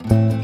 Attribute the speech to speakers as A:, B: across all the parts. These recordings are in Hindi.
A: Thank you.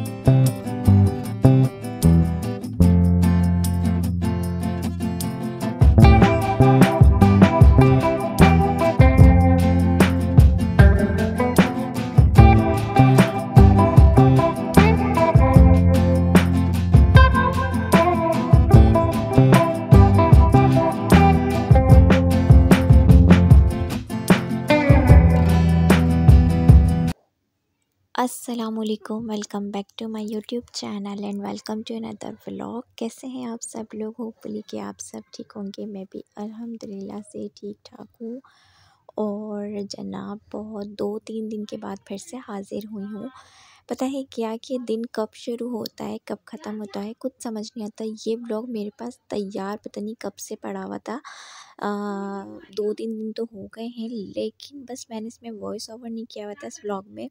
A: असलकुम welcome back to my YouTube channel and welcome to another blog कैसे हैं आप सब लोग होपफुली कि आप सब ठीक होंगे मैं भी अल्हम्दुलिल्लाह से ठीक ठाक हूँ और जनाब बहुत दो तीन दिन के बाद फिर से हाज़िर हुई हूँ पता है क्या कि दिन कब शुरू होता है कब ख़त्म होता है कुछ समझ नहीं आता ये ब्लॉग मेरे पास तैयार पता नहीं कब से पड़ा हुआ था आ, दो तीन दिन तो हो गए हैं लेकिन बस मैंने इसमें वॉइस ओवर नहीं किया हुआ था इस ब्लॉग में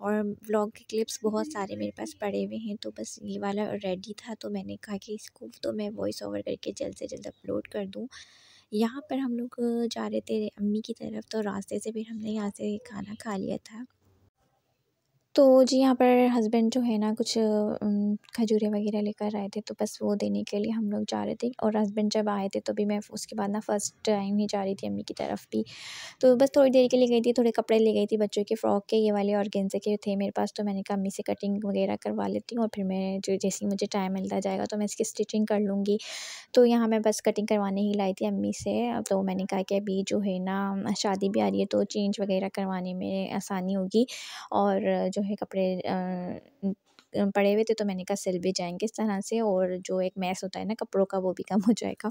A: और ब्लॉग के क्लिप्स बहुत सारे मेरे पास पड़े हुए हैं तो बस ये वाला रेडी था तो मैंने कहा कि इसको तो मैं वॉइस ओवर करके जल्द से जल्द अपलोड कर दूँ यहाँ पर हम लोग जा रहे थे अम्मी की तरफ तो रास्ते से फिर हमने यहाँ से खाना खा लिया था तो जी यहाँ पर हस्बैंड जो है ना कुछ खजूरें वगैरह लेकर आए थे तो बस वो देने के लिए हम लोग जा रहे थे और हस्बैंड जब आए थे तो भी मैं उसके बाद ना फ़र्स्ट टाइम ही जा रही थी अम्मी की तरफ भी तो बस थोड़ी देर के लिए गई थी थोड़े कपड़े ले गई थी बच्चों के फ़्रॉक के ये वाले और गेंजे के थे मेरे पास तो मैंने कहा अम्मी से कटिंग वगैरह करवा लेती हूँ और फिर मैं जो जैसे मुझे टाइम मिलता जाएगा तो मैं इसकी स्टिचिंग कर लूँगी तो यहाँ मैं बस कटिंग करवाने ही लाई थी अम्मी से तो मैंने कहा कि अभी जो है ना शादी भी आ रही है तो चेंज वगैरह करवाने में आसानी होगी और जो है कपड़े पड़े हुए थे तो मैंने कहा सिल भी जाएंगे इस तरह से और जो एक मैस होता है ना कपड़ों का वो भी कम हो जाएगा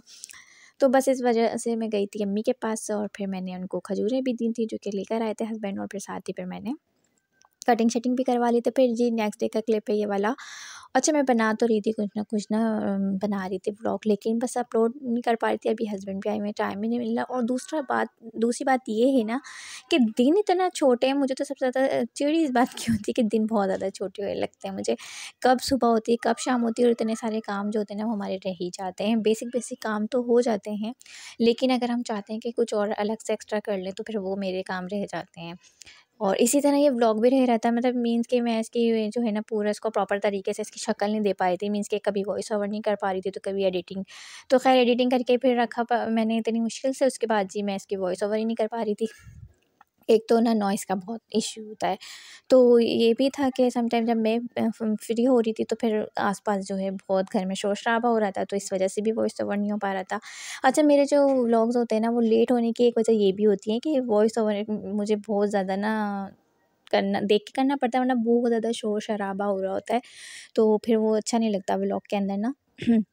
A: तो बस इस वजह से मैं गई थी अम्मी के पास और फिर मैंने उनको खजूरें भी दी थी जो कि लेकर आए थे हस्बैंड और फिर साथ ही फिर मैंने कटिंग शटिंग भी करवा लेते तो फिर जी नेक्स्ट डे का क्लिप है ये वाला अच्छा मैं बना तो रही थी कुछ ना कुछ ना बना रही थी ब्लॉग लेकिन बस अपलोड नहीं कर पा रही थी अभी हस्बैंड भी आए हुए टाइम ही नहीं मिल रहा और दूसरा बात दूसरी बात ये है ना कि दिन इतना छोटे हैं मुझे तो सबसे ज़्यादा चिड़ी इस बात की होती है कि दिन बहुत ज़्यादा छोटे हुए लगते हैं मुझे कब सुबह होती है कब शाम होती है और इतने सारे काम जो होते हैं ना वो हमारे रह ही जाते हैं बेसिक बेसिक काम तो हो जाते हैं लेकिन अगर हम चाहते हैं कि कुछ और अलग से एक्स्ट्रा कर लें तो फिर वो मेरे काम रह जाते हैं और इसी तरह ये व्लॉग भी रह रहा था मतलब मींस कि मैं इसकी जो है ना पूरा इसको प्रॉपर तरीके से इसकी शक्ल नहीं दे पाई थी मींस कि कभी वॉइस ओवर नहीं कर पा रही थी तो कभी एडिटिंग तो खैर एडिटिंग करके फिर रखा मैंने इतनी मुश्किल से उसके बाद जी मैं इसकी वॉइस ओवर ही नहीं कर पा रही थी एक तो ना नॉइस का बहुत इशू होता है तो ये भी था कि समटाइम जब मैं फ्री हो रही थी तो फिर आस पास जो है बहुत घर में शोर शराबा हो रहा था तो इस वजह से भी वॉइस ओवर नहीं हो पा रहा था अच्छा मेरे जो व्लॉग्स होते हैं ना वो लेट होने की एक वजह ये भी होती है कि वॉइस ओवर मुझे बहुत ज़्यादा ना करना देख के करना पड़ता है वरना बहुत ज़्यादा शोर शराबा हो रहा होता है तो फिर वो अच्छा नहीं लगता व्लॉग के अंदर ना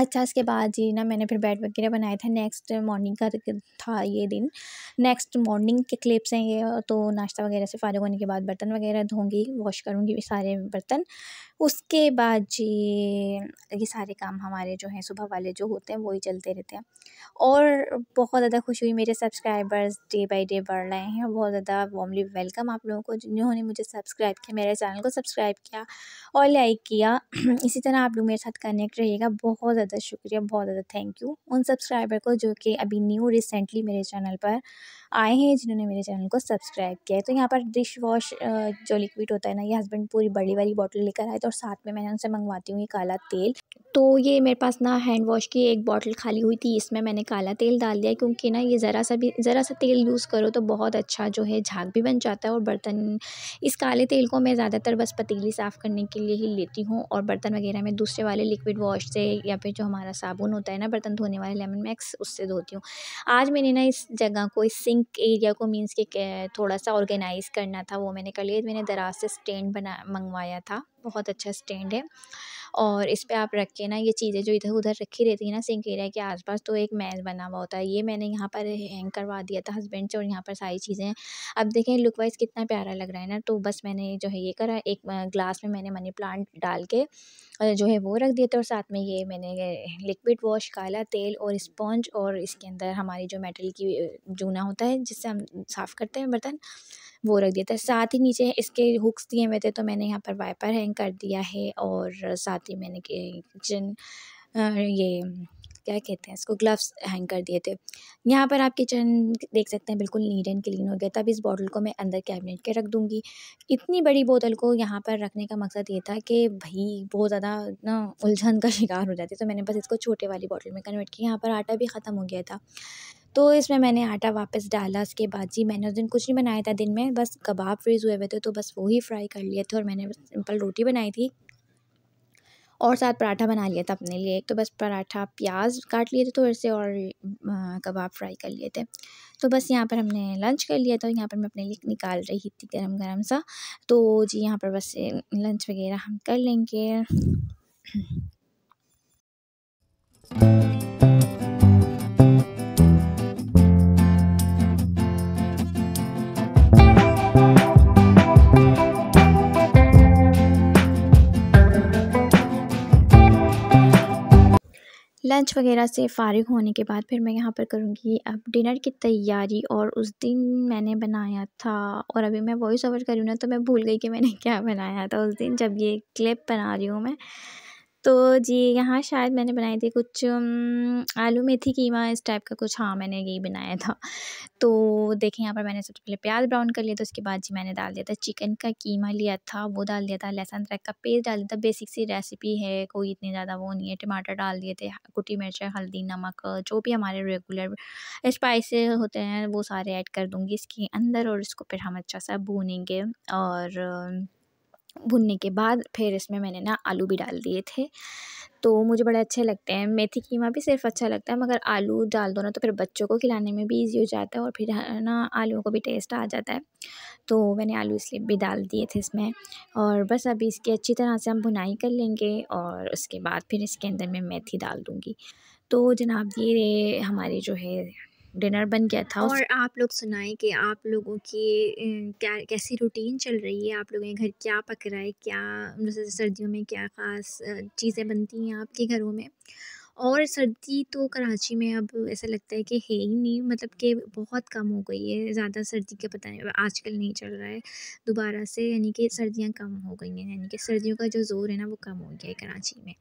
A: अच्छा इसके बाद जी ना मैंने फिर बेड वगैरह बनाया था नेक्स्ट मॉर्निंग का था ये दिन नेक्स्ट मॉर्निंग के क्लिप्स हैं ये तो नाश्ता वगैरह से फारिग होने के बाद बर्तन वगैरह धोंगी वॉश करूँगी सारे बर्तन उसके बाद जी ये सारे काम हमारे जो हैं सुबह वाले जो होते हैं वही चलते रहते हैं और बहुत ज़्यादा खुशी हुई मेरे सब्सक्राइबर्स डे बाई डे बढ़ रहे हैं बहुत ज़्यादा वार्मली वेलकम आप लोगों को जिन्होंने मुझे सब्सक्राइब किया मेरे चैनल को सब्सक्राइब किया और लाइक किया इसी तरह आप लोग मेरे साथ कनेक्ट रहिएगा बहुत ज़्यादा शुक्रिया बहुत ज़्यादा थैंक यू उन सब्सक्राइबर को जो कि अभी न्यू रिसेंटली मेरे चैनल पर आए हैं जिन्होंने मेरे चैनल को सब्सक्राइब किया है तो यहाँ पर डिश वॉश जो लिक्विड होता है ना ये हस्बैंड पूरी बड़ी वाली बॉटल लेकर आए थे और साथ में मैंने उनसे मंगवाती हूँ ये काला तेल तो ये मेरे पास ना हैंड वॉश की एक बॉटल खाली हुई थी इसमें मैंने काला तेल डाल दिया क्योंकि ना ये ज़रा सा भी ज़रा सा तेल यूज़ करो तो बहुत अच्छा जो है झाग भी बन जाता है और बर्तन इस काले तेल को मैं ज़्यादातर बस पतीली साफ़ करने के लिए ही लेती हूँ और बर्तन वगैरह में दूसरे वाले लिक्विड वॉश से या फिर में जो हमारा साबुन होता है ना बर्तन धोने वाला लेमन मैक्स उससे धोती हूँ आज मैंने ना इस जगह को इस सिंक एरिया को मीन्स के थोड़ा सा ऑर्गेनाइज़ करना था वो मैंने कर लिया मैंने दराज से स्टैंड बना मंगवाया था बहुत अच्छा स्टैंड है और इस पर आप रख के ना ये चीज़ें जो इधर उधर रखी रहती है ना सिंक एरिया के आसपास तो एक मैज बना हुआ होता है ये मैंने यहाँ पर हैंग करवा दिया था हस्बैंड से और यहाँ पर सारी चीज़ें अब देखें लुक वाइज कितना प्यारा लग रहा है ना तो बस मैंने जो है ये करा एक ग्लास में मैंने मनी प्लांट डाल के जो है वो रख दिया था और साथ में ये मैंने लिक्विड वॉश काला तेल और स्पॉन्ज और इसके अंदर हमारी जो मेटल की जूना होता है जिससे हम साफ़ करते हैं बर्तन वो रख दिया था साथ ही नीचे इसके हुक्स दिए हुए थे तो मैंने यहाँ पर वाइपर हैंग कर दिया है और साथ ही मैंने किचन ये क्या कहते हैं इसको ग्लव्स हैंग कर दिए थे यहाँ पर आप किचन देख सकते हैं बिल्कुल नीट एंड क्लीन हो गया तब इस बॉटल को मैं अंदर कैबिनेट के रख दूँगी इतनी बड़ी बोतल को यहाँ पर रखने का मकसद ये था कि भाई बहुत ज़्यादा ना उलझन का शिकार हो जाती तो मैंने बस इसको छोटे वाली बॉटल में कन्वर्ट किया यहाँ पर आटा भी ख़त्म हो गया था तो इसमें मैंने आटा वापस डाला उसके बाद जी मैंने उस दिन कुछ नहीं बनाया था दिन में बस कबाब फ्रीज़ हुए हुए थे तो बस वो ही फ्राई कर लिए थे और मैंने सिंपल रोटी बनाई थी और साथ पराठा बना लिया था अपने लिए एक तो बस पराठा प्याज काट लिए थे थोड़े तो से और कबाब फ्राई कर लिए थे तो बस यहाँ पर हमने लंच कर लिया था यहाँ पर मैं अपने लिए निकाल रही थी गरम गरम सा तो जी यहाँ पर बस लंच वगैरह हम कर लेंगे लंच वगैरह से फ़ारिग होने के बाद फिर मैं यहाँ पर करूँगी अब डिनर की तैयारी और उस दिन मैंने बनाया था और अभी मैं वॉइस ओवर करी ना तो मैं भूल गई कि मैंने क्या बनाया था उस दिन जब ये क्लिप बना रही हूँ मैं तो जी यहाँ शायद मैंने बनाई थी कुछ आलू मेथी कीमा इस टाइप का कुछ हाँ मैंने यही बनाया था तो देखें यहाँ पर मैंने सबसे पहले प्याज ब्राउन कर लिया था उसके बाद जी मैंने डाल दिया था चिकन का कीमा लिया था वो डाल दिया था लहसुन अदरक का पेस्ट डाल दिया था बेसिक सी रेसिपी है कोई इतनी ज़्यादा वो नहीं है टमाटर डाल दिए थे कुटी मिर्च हल्दी नमक जो भी हमारे रेगुलर स्पाइस होते हैं वो सारे ऐड कर दूँगी इसके अंदर और इसको फिर हम अच्छा सा भूनेंगे और भुनने के बाद फिर इसमें मैंने ना आलू भी डाल दिए थे तो मुझे बड़े अच्छे लगते हैं मेथी कीमा भी सिर्फ अच्छा लगता है मगर आलू डाल दो ना तो फिर बच्चों को खिलाने में भी ईज़ी हो जाता है और फिर ना आलूओं को भी टेस्ट आ जाता है तो मैंने आलू इसलिए भी डाल दिए थे इसमें और बस अभी इसकी अच्छी तरह से हम भुनाई कर लेंगे और उसके बाद फिर इसके अंदर मैं मेथी डाल दूँगी तो जनाब ये हमारी जो है डिनर बन गया था और आप लोग सुनाएं कि आप लोगों की क्या कैसी रूटीन चल रही है आप लोगों के घर क्या पक रहा है क्या जैसे सर्दियों में क्या ख़ास चीज़ें बनती हैं आपके घरों में और सर्दी तो कराची में अब ऐसा लगता है कि है ही नहीं मतलब कि बहुत कम हो गई है ज़्यादा सर्दी का पता नहीं आजकल नहीं चल रहा है दोबारा से यानी कि सर्दियाँ कम हो गई हैं यानी कि सर्दियों का जो ज़ोर है ना वो कम हो गया है कराची में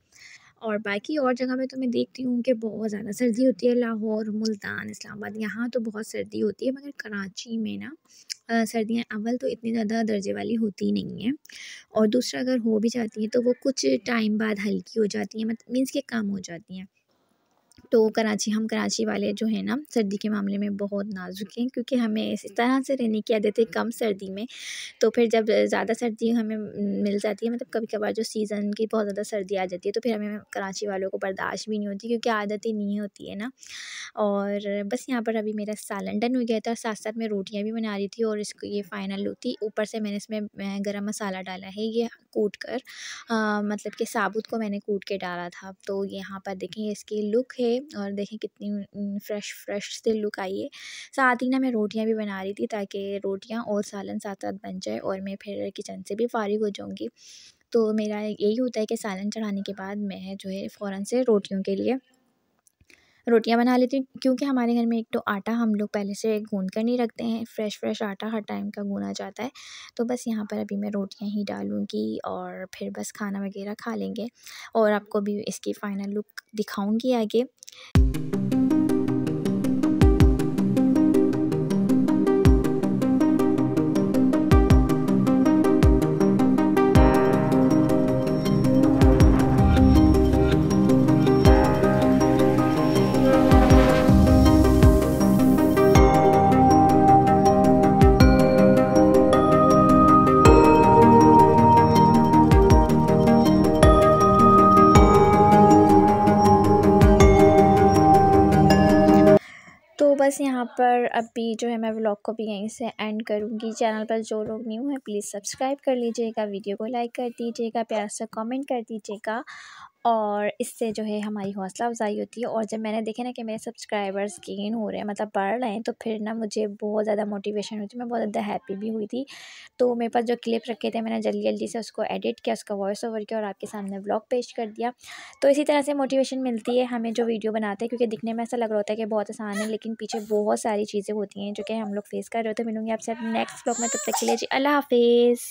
A: और बाकी और जगह पे तो मैं देखती हूँ कि बहुत ज़्यादा सर्दी होती है लाहौर मुल्तान इस्लामाबाद यहाँ तो बहुत सर्दी होती है मगर कराची में ना सर्दियाँ अव्वल तो इतनी ज़्यादा दर्जे वाली होती नहीं हैं और दूसरा अगर हो भी जाती हैं तो वो कुछ टाइम बाद हल्की हो जाती हैं मत मीन्स के कम हो जाती हैं तो कराची हम कराची वाले जो है ना सर्दी के मामले में बहुत नाजुक हैं क्योंकि हमें इस तरह से रहने की आदत है कम सर्दी में तो फिर जब ज़्यादा सर्दी हमें मिल जाती है मतलब कभी कभार जो सीज़न की बहुत ज़्यादा सर्दी आ जाती है तो फिर हमें कराची वालों को बर्दाश्त भी नहीं होती क्योंकि आदत ही नहीं होती है ना और बस यहाँ पर अभी मेरा सालन डन हो गया था और साथ साथ मैं रोटियाँ भी बना रही थी और इसको ये फाइनल होती ऊपर से मैंने इसमें गर्म मसाला डाला है ये कूट कर मतलब कि साबुत को मैंने कूट के डाला था तो यहाँ पर देखें इसकी लुक है और देखें कितनी फ्रेश फ्रेश से लुक आई है साथ ही ना मैं रोटियां भी बना रही थी ताकि रोटियां और सालन साथ साथ बन जाए और मैं फिर किचन से भी फारिग हो जाऊँगी तो मेरा यही होता है कि सालन चढ़ाने के बाद मैं जो है फ़ौरन से रोटियों के लिए रोटियां बना लेती हूँ क्योंकि हमारे घर में एक तो आटा हम लोग पहले से गूंद कर नहीं रखते हैं फ़्रेश फ़्रेश आटा हर टाइम का गूना जाता है तो बस यहाँ पर अभी मैं रोटियाँ ही डालूँगी और फिर बस खाना वगैरह खा लेंगे और आपको भी इसकी फ़ाइनल लुक दिखाऊँगी आगे यहाँ पर अभी जो है मैं व्लॉग को भी यहीं से एंड करूँगी चैनल पर जो लोग न्यू हैं प्लीज़ सब्सक्राइब कर लीजिएगा वीडियो को लाइक कर दीजिएगा प्यार से कमेंट कर दीजिएगा और इससे जो है हमारी हौसला अफज़ाई होती है और जब मैंने देखा ना कि मेरे सब्सक्राइबर्स गेन हो रहे हैं मतलब बढ़ रहे हैं तो फिर ना मुझे बहुत ज़्यादा मोटिवेशन हुई थी मैं बहुत ज़्यादा हैप्पी भी हुई थी तो मेरे पास जो क्लिप रखे थे मैंने जल्दी जल्दी से उसको एडिट किया उसका वॉइस ओवर किया और आपके सामने ब्लॉग पेश कर दिया तो इसी तरह से मोटिवेशन मिलती है हमें जो वीडियो बनाते हैं क्योंकि दिखने में ऐसा लग रहा होता है कि बहुत आसान है लेकिन पीछे बहुत सारी चीज़ें होती हैं जो कि हम लोग फेस कर रहे होते मिलूंगी आपसे नेक्स्ट ब्लॉग में तब तक के लिए जी अल्लाह हाफिज़